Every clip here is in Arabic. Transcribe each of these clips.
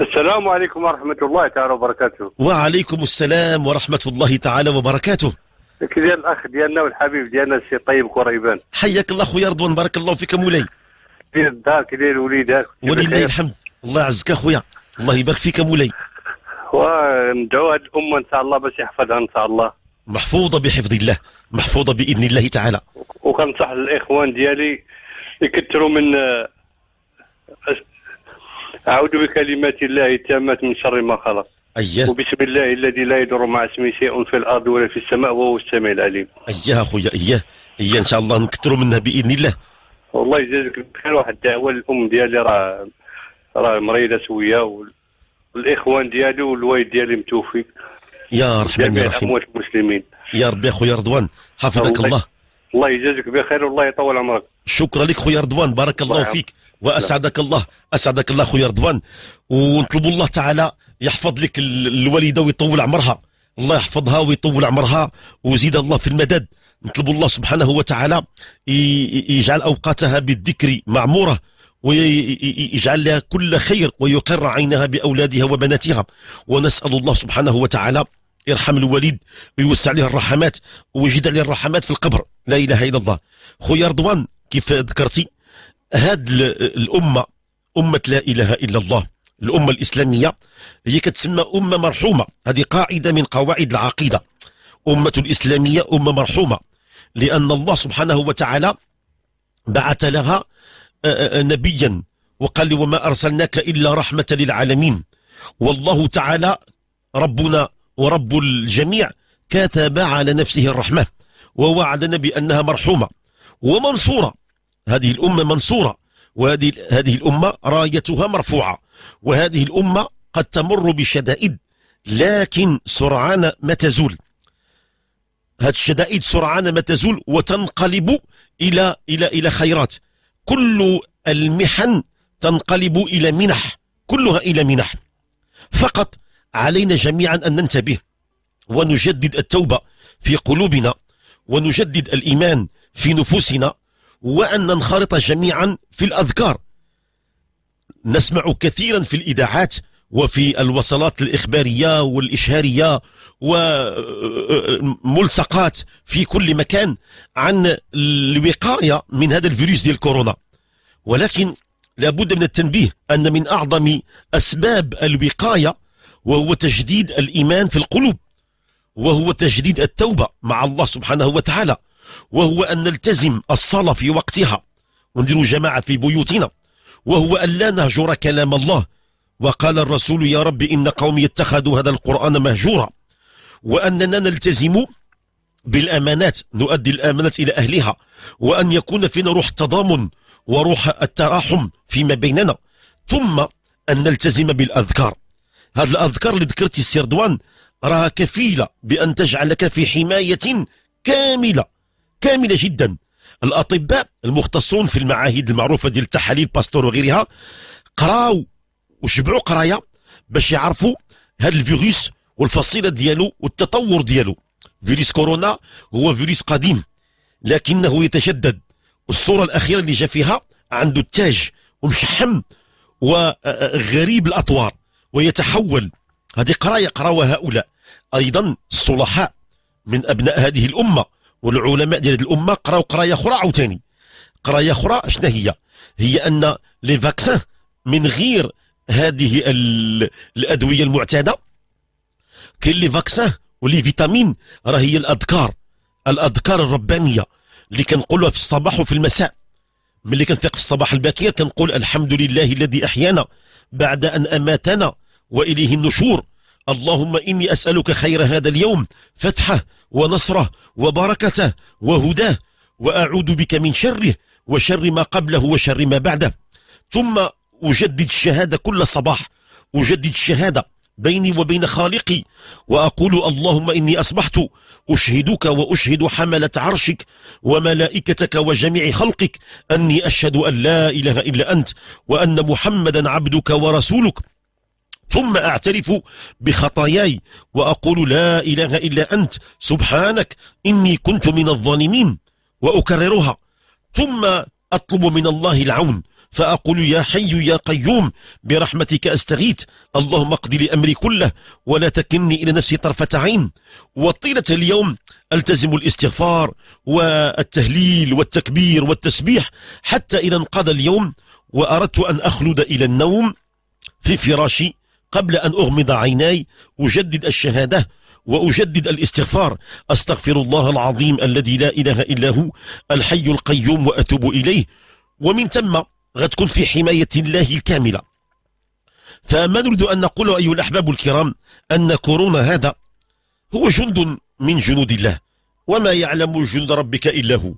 السلام عليكم ورحمة الله تعالى وبركاته وعليكم السلام ورحمة الله تعالى وبركاته كذا الأخ ديالنا والحبيب ديالنا السي طيب قريبان حياك الله خويا رضوان بارك الله فيك مولاي دير الدار كذا وليدك ولله الحمد الله يعزك اخويا الله يبارك فيك مولاي وندعو هذه الامه ان شاء الله باش يحفظها ان شاء الله محفوظه بحفظ الله محفوظه باذن الله تعالى وكنصح الاخوان ديالي يكثروا من أعوذ بكلمات الله التامات من شر ما خلق أيه. وبسم الله الذي لا يضر مع اسمه شيء في الأرض ولا في السماء وهو السميع العليم أيه أخويا أيه أيه إن شاء الله نكثروا منها بإذن الله والله يجازيك بخير واحد الدعوة للأم ديالي راه راه مريضة شوية والإخوان ديالي والوالد ديالي متوفي يا رحمن الرحيم جميع المسلمين يا ربي أخويا رضوان حفظك الله, الله. الله يجازيك بخير والله يطول عمرك شكرا لك خويا رضوان بارك الله فيك واسعدك نعم. الله اسعدك الله خويا رضوان ونطلب الله تعالى يحفظ لك الوالده ويطول عمرها الله يحفظها ويطول عمرها ويزيد الله في المدد نطلب الله سبحانه وتعالى يجعل اوقاتها بالذكر معموره ويجعل لها كل خير ويقر عينها باولادها وبناتها ونسال الله سبحانه وتعالى يرحم الوالد ويوسع عليه الرحمات ويجد عليه الرحمات في القبر لا اله الا الله خويا رضوان كيف ذكرتي هاد الامه امه لا اله الا الله الامه الاسلاميه هي كتسمى امه مرحومه هذه قاعده من قواعد العقيده امه الاسلاميه امه مرحومه لان الله سبحانه وتعالى بعث لها آه، آه، آه، نبيا وقال لي وما ارسلناك الا رحمه للعالمين والله تعالى ربنا ورب الجميع كتب على نفسه الرحمة ووعدنا بأنها مرحومة ومنصورة هذه الأمة منصورة وهذه هذه الأمة رايتها مرفوعة وهذه الأمة قد تمر بشدائد لكن سرعان ما تزول هذه الشدائد سرعان ما تزول وتنقلب إلى إلى إلى خيرات كل المحن تنقلب إلى منح كلها إلى منح فقط علينا جميعا أن ننتبه ونجدد التوبة في قلوبنا ونجدد الإيمان في نفوسنا وأن ننخرط جميعا في الأذكار نسمع كثيرا في الإذاعات وفي الوصلات الإخبارية والإشهارية وملصقات في كل مكان عن الوقاية من هذا الفيروس ديال كورونا ولكن لابد من التنبيه أن من أعظم أسباب الوقاية وهو تجديد الإيمان في القلوب وهو تجديد التوبة مع الله سبحانه وتعالى وهو أن نلتزم الصلاة في وقتها وندير جماعة في بيوتنا وهو أن لا نهجر كلام الله وقال الرسول يا رب إن قومي اتخذوا هذا القرآن مهجورا وأننا نلتزم بالأمانات نؤدي الأمانات إلى أهلها وأن يكون فينا روح التضامن وروح التراحم فيما بيننا ثم أن نلتزم بالأذكار هذه الأذكار اللي ذكرتي السي رضوان راها كفيلة بأن تجعلك في حماية كاملة كاملة جدا الأطباء المختصون في المعاهد المعروفة ديال التحاليل باستور وغيرها قراو وشبعوا قرايه باش يعرفوا هذا الفيروس والفصيلة ديالو والتطور ديالو فيروس كورونا هو فيروس قديم لكنه يتشدد الصورة الأخيرة اللي جا فيها عنده التاج ومشحم وغريب الأطوار ويتحول هذه قراءة يقراوها هؤلاء أيضا الصلحاء من أبناء هذه الأمة والعلماء ديال هذه الأمة قراو قراية أخرى عاوتاني قراية أخرى شنو هي؟ هي أن لي فاكسان من غير هذه الأدوية المعتادة كاين لي فاكسان ولي فيتامين راه هي الأذكار الأذكار الربانية اللي كنقولها في الصباح وفي المساء ملي كنفيق في الصباح الباكر كنقول الحمد لله الذي أحيانا بعد أن أماتنا وإليه النشور اللهم إني أسألك خير هذا اليوم فتحه ونصره وبركته وهداه وأعوذ بك من شره وشر ما قبله وشر ما بعده ثم أجدد الشهادة كل صباح أجدد الشهادة بيني وبين خالقي وأقول اللهم إني أصبحت أشهدك وأشهد حملة عرشك وملائكتك وجميع خلقك أني أشهد أن لا إله إلا أنت وأن محمدا عبدك ورسولك ثم أعترف بخطاياي وأقول لا إله إلا أنت سبحانك إني كنت من الظالمين وأكررها ثم أطلب من الله العون فأقول يا حي يا قيوم برحمتك أستغيث اللهم اقضي لأمري كله ولا تكلني إلى نفسي طرفة عين وطيلة اليوم ألتزم الاستغفار والتهليل والتكبير والتسبيح حتى إذا انقضى اليوم وأردت أن أخلد إلى النوم في فراشي قبل أن أغمض عيناي أجدد الشهادة وأجدد الاستغفار أستغفر الله العظيم الذي لا إله إلا هو الحي القيوم وأتوب إليه ومن ثم غتكون في حماية الله الكاملة فما نريد أن نقول أيها الأحباب الكرام أن كورونا هذا هو جند من جنود الله وما يعلم جند ربك إلا هو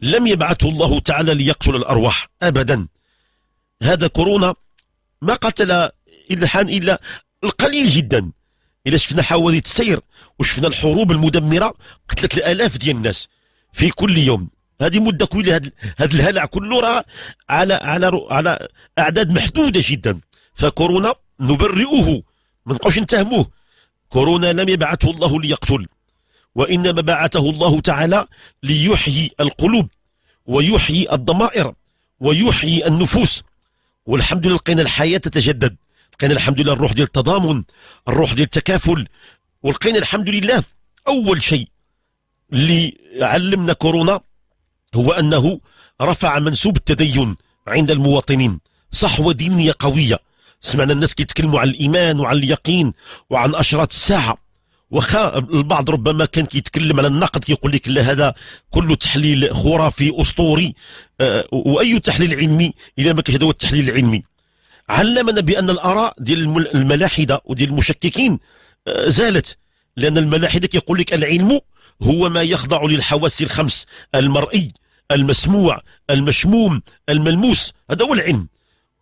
لم يبعثه الله تعالى ليقتل الأرواح أبدا هذا كورونا ما قتل الحان الا القليل جدا الا شفنا حوادث السير وشفنا الحروب المدمره قتلت الالاف ديال الناس في كل يوم هذه مده كل هذا الهلع كله راه على على على اعداد محدوده جدا فكورونا نبرئه ما نبقاوش نتهموه كورونا لم يبعثه الله ليقتل وانما بعثه الله تعالى ليحيي القلوب ويحيي الضمائر ويحيي النفوس والحمد لله لقينا الحياه تتجدد لقينا الحمد لله الروح ديال التضامن الروح ديال التكافل ولقينا الحمد لله اول شيء اللي علمنا كورونا هو انه رفع منسوب التدين عند المواطنين صحوه دينيه قويه سمعنا الناس كيتكلموا عن الايمان وعن اليقين وعن اشراط الساعه وخا البعض ربما كان كيتكلم على النقد كيقول لك لا هذا كله تحليل خرافي اسطوري آه، واي تحليل علمي الا ما كانش هذا هو التحليل العلمي علمنا بأن الآراء ديال الملاحدة وديال المشككين آه، زالت لأن الملاحدة كيقول لك العلم هو ما يخضع للحواس الخمس المرئي المسموع المشموم الملموس هذا هو العلم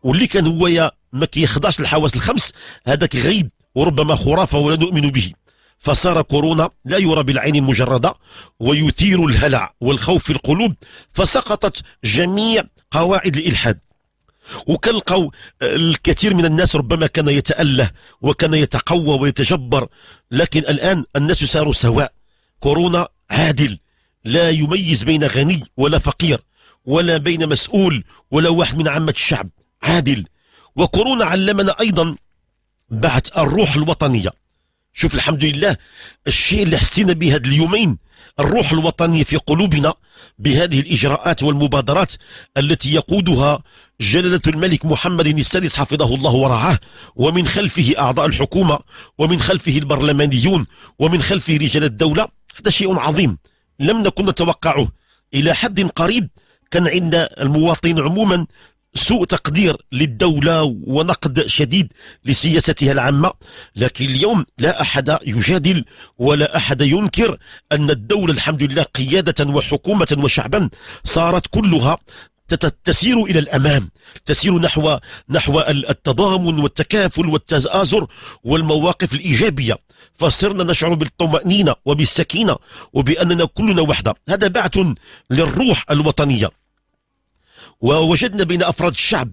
واللي كان هو ما كيخضعش للحواس الخمس هذاك غيب وربما خرافة ولا نؤمن به فصار كورونا لا يرى بالعين المجردة ويثير الهلع والخوف في القلوب فسقطت جميع قواعد الإلحاد وكنلقاو آه، الكثير من الناس ربما كان يتأله وكان يتقوى ويتجبر لكن الآن الناس صاروا سواء كورونا عادل لا يميز بين غني ولا فقير ولا بين مسؤول ولا واحد من عامة الشعب عادل وكورونا علمنا أيضا بعد الروح الوطنية شوف الحمد لله الشيء اللي حسينا به هاد اليومين الروح الوطنية في قلوبنا بهذه الإجراءات والمبادرات التي يقودها جلالة الملك محمد السادس حفظه الله ورعاه ومن خلفه أعضاء الحكومة ومن خلفه البرلمانيون ومن خلفه رجال الدولة هذا شيء عظيم لم نكن نتوقعه إلى حد قريب كان عندنا المواطنين عموما سوء تقدير للدولة ونقد شديد لسياستها العامة لكن اليوم لا أحد يجادل ولا أحد ينكر أن الدولة الحمد لله قيادة وحكومة وشعبا صارت كلها تسير الى الامام تسير نحو نحو التضامن والتكافل والتازر والمواقف الايجابيه فصرنا نشعر بالطمانينه وبالسكينه وباننا كلنا وحده هذا بعث للروح الوطنيه ووجدنا بين أفراد الشعب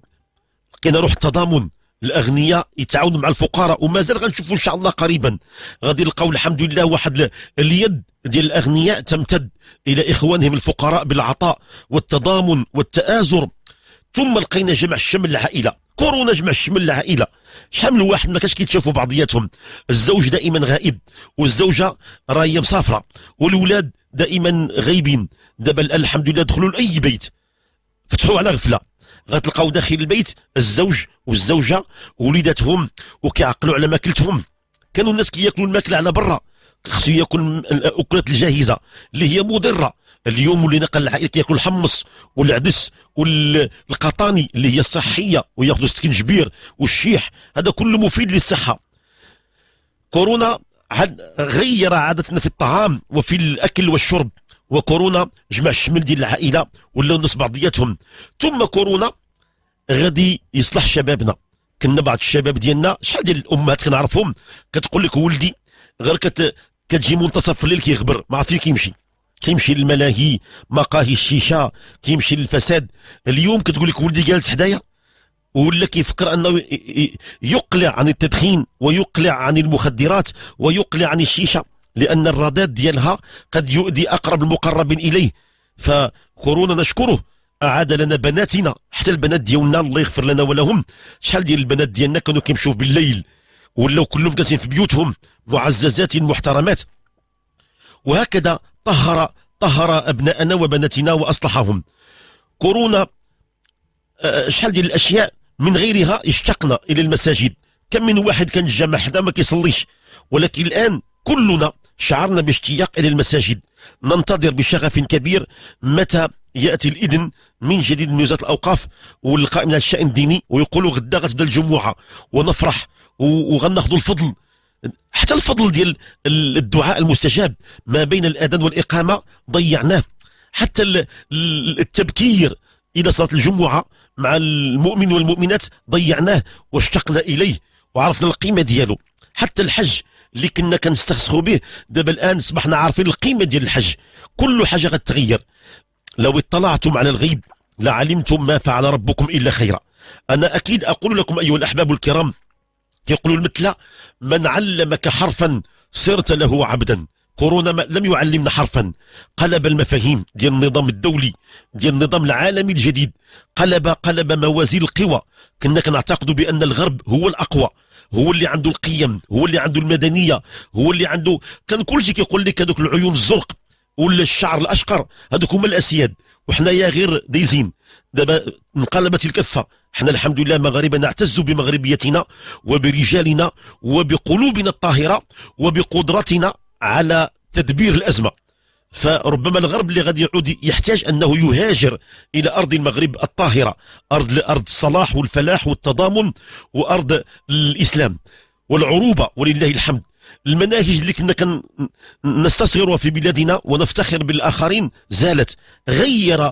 لقينا روح التضامن الاغنياء يتعاونوا مع الفقراء ومازال غنشوفوا ان شاء الله قريبا غادي نلقاو الحمد لله واحد اليد ديال الاغنياء تمتد الى اخوانهم الفقراء بالعطاء والتضامن والتآزر ثم لقينا جمع الشمل العائله كورونا جمع الشمل العائله شحال من واحد ما كانش كيتشافوا بعضياتهم الزوج دائما غائب والزوجه راهي مسافره والولاد دائما غايبين دابا الحمد لله دخلوا لاي بيت فتحوا على غفله غتلقاو داخل البيت الزوج والزوجه وليداتهم وكيعقلوا على ماكلتهم كانوا الناس كياكلوا الماكله على برا خصو ياكل الاكلات الجاهزه اللي هي مضره اليوم ولينا قال العائله كياكل الحمص والعدس والقطاني اللي هي الصحيه وياخذوا السكنجبير والشيح هذا كله مفيد للصحه كورونا غير عادتنا في الطعام وفي الاكل والشرب وكورونا جمع الشمل ديال العائله ولاو الناس بعضياتهم ثم كورونا غادي يصلح شبابنا كنا بعض الشباب ديالنا شحال ديال الامهات كنعرفهم كتقول لك ولدي غير كت كتجي منتصف الليل كيغبر ما عرفتش كيمشي كيمشي للملاهي مقاهي الشيشه كيمشي للفساد اليوم كتقول لك ولدي جالس حدايا ولا كيفكر انه يقلع عن التدخين ويقلع عن المخدرات ويقلع عن الشيشه لأن الرداد ديالها قد يؤذي أقرب المقربين إليه فكورونا نشكره أعاد لنا بناتنا حتى البنات ديالنا الله يغفر لنا ولهم شحال ديال البنات ديالنا كانوا كيمشيو بالليل ولاو كلهم جالسين في بيوتهم معززات محترمات وهكذا طهر طهر أبناءنا وبناتنا وأصلحهم كورونا آه، شحال ديال الأشياء من غيرها اشتقنا إلى المساجد كم من واحد كان الجامع حدا ما كيصليش ولكن الآن كلنا شعرنا باشتياق إلى المساجد ننتظر بشغف كبير متى ياتي الاذن من جديد من وزاره الاوقاف والقائم على الشان الديني ويقولوا غدا غتبدا الجمعه ونفرح وغناخذوا الفضل حتى الفضل ديال الدعاء المستجاب ما بين الاذان والاقامه ضيعناه حتى التبكير الى صلاه الجمعه مع المؤمن والمؤمنات ضيعناه واشتقنا اليه وعرفنا القيمه ديالو حتى الحج اللي كنا كنستخسخوا به دابا الان اصبحنا عارفين القيمه ديال الحج كل حاجه غتغير لو اطلعتم على الغيب لعلمتم ما فعل ربكم الا خيرا انا اكيد اقول لكم ايها الاحباب الكرام يقول المثل من علمك حرفا صرت له عبدا كورونا ما لم يعلمنا حرفا قلب المفاهيم ديال النظام الدولي ديال النظام العالمي الجديد قلب قلب موازين القوى كنا كنعتقد بان الغرب هو الاقوى هو اللي عنده القيم هو اللي عنده المدنيه هو اللي عنده كان كل شيء كيقول لك هذوك العيون الزرق ولا الشعر الاشقر هذوك هما الاسياد وحنايا غير دايزين دابا انقلبت الكفه حنا الحمد لله مغاربه نعتز بمغربيتنا وبرجالنا وبقلوبنا الطاهره وبقدرتنا على تدبير الازمه فربما الغرب اللي غادي يعود يحتاج انه يهاجر الى ارض المغرب الطاهره ارض ارض الصلاح والفلاح والتضامن وارض الاسلام والعروبه ولله الحمد المناهج اللي كنا كن نستصغرها في بلادنا ونفتخر بالاخرين زالت غير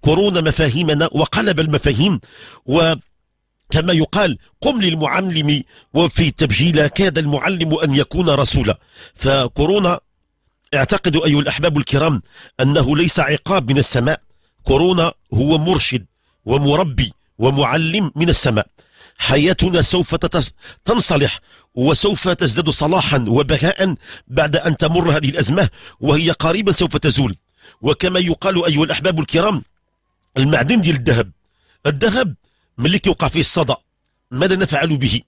كورونا مفاهيمنا وقلب المفاهيم و كما يقال قم للمعلم وفي تبجيل كاد المعلم أن يكون رسولا فكورونا اعتقد أيها الأحباب الكرام أنه ليس عقاب من السماء كورونا هو مرشد ومربي ومعلم من السماء حياتنا سوف تنصلح وسوف تزداد صلاحا وبهاء بعد أن تمر هذه الأزمة وهي قريبا سوف تزول وكما يقال أيها الأحباب الكرام المعدن ديال الذهب الذهب ملي كيوقع فيه الصدأ ماذا نفعل به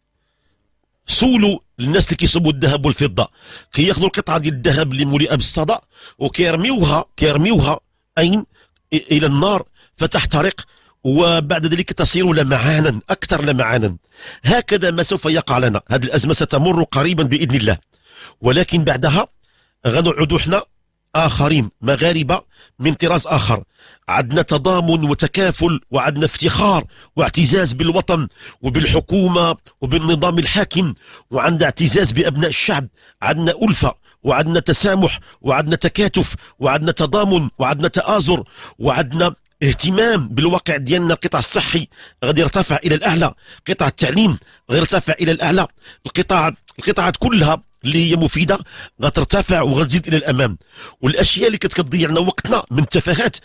سولوا الناس اللي كيصبوا الذهب والفضه كياخذوا القطعه ديال الذهب اللي مليئه بالصدى وكيرميوها كيرميوها اين الى النار فتحترق وبعد ذلك تصير لمعانا اكثر لمعانا هكذا ما سوف يقع لنا هذه الازمه ستمر قريبا باذن الله ولكن بعدها غنعودو حنا آخرين مغاربة من طراز آخر عندنا تضامن وتكافل وعدنا افتخار واعتزاز بالوطن وبالحكومة وبالنظام الحاكم وعندنا اعتزاز بأبناء الشعب عندنا ألفة وعدنا تسامح وعدنا تكاتف وعدنا تضامن وعدنا تآزر وعدنا اهتمام بالواقع ديالنا القطاع الصحي غادي يرتفع الى الاعلى قطاع التعليم غير يرتفع الى الاعلى القطاع القطاعات كلها اللي هي مفيده غترتفع وغتزيد الى الامام والاشياء اللي كانت كتضيع لنا وقتنا من التفاهات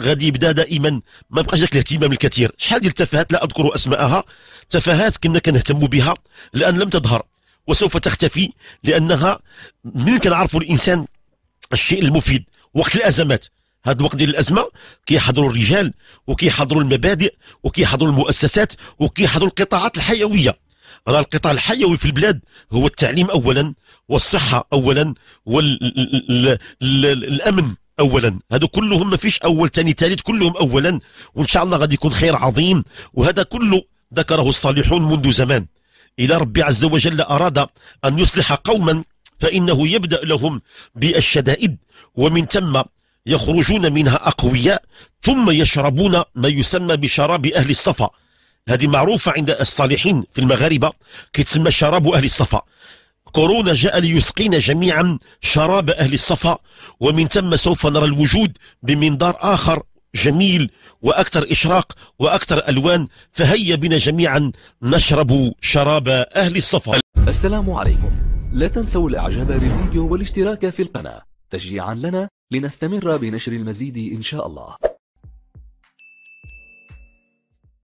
غادي يبدا دائما ما بقاش ذاك الاهتمام الكثير شحال ديال التفاهات لا اذكر اسماءها تفاهات كنا كنهتم بها الان لم تظهر وسوف تختفي لانها من كنعرفوا الانسان الشيء المفيد وقت الازمات هذا الوقت ديال الازمه كيحضروا الرجال وكيحضروا المبادئ وكيحضروا المؤسسات وكيحضروا القطاعات الحيويه راه القطاع الحيوي في البلاد هو التعليم اولا والصحه اولا والامن اولا هذا كلهم ما فيش اول ثاني ثالث كلهم اولا وان شاء الله غادي يكون خير عظيم وهذا كله ذكره الصالحون منذ زمان إذا ربي عز وجل أراد أن يصلح قوما فإنه يبدأ لهم بالشدائد ومن ثم يخرجون منها أقوياء ثم يشربون ما يسمى بشراب أهل الصفا هذه معروفة عند الصالحين في المغاربة كيتسمى شراب أهل الصفا كورونا جاء ليسقينا جميعا شراب أهل الصفا ومن ثم سوف نرى الوجود بمنظار آخر جميل وأكثر إشراق وأكثر ألوان فهيا بنا جميعا نشرب شراب أهل الصفا السلام عليكم لا تنسوا الإعجاب بالفيديو والاشتراك في القناة تشجيعا لنا لنستمر بنشر المزيد إن شاء الله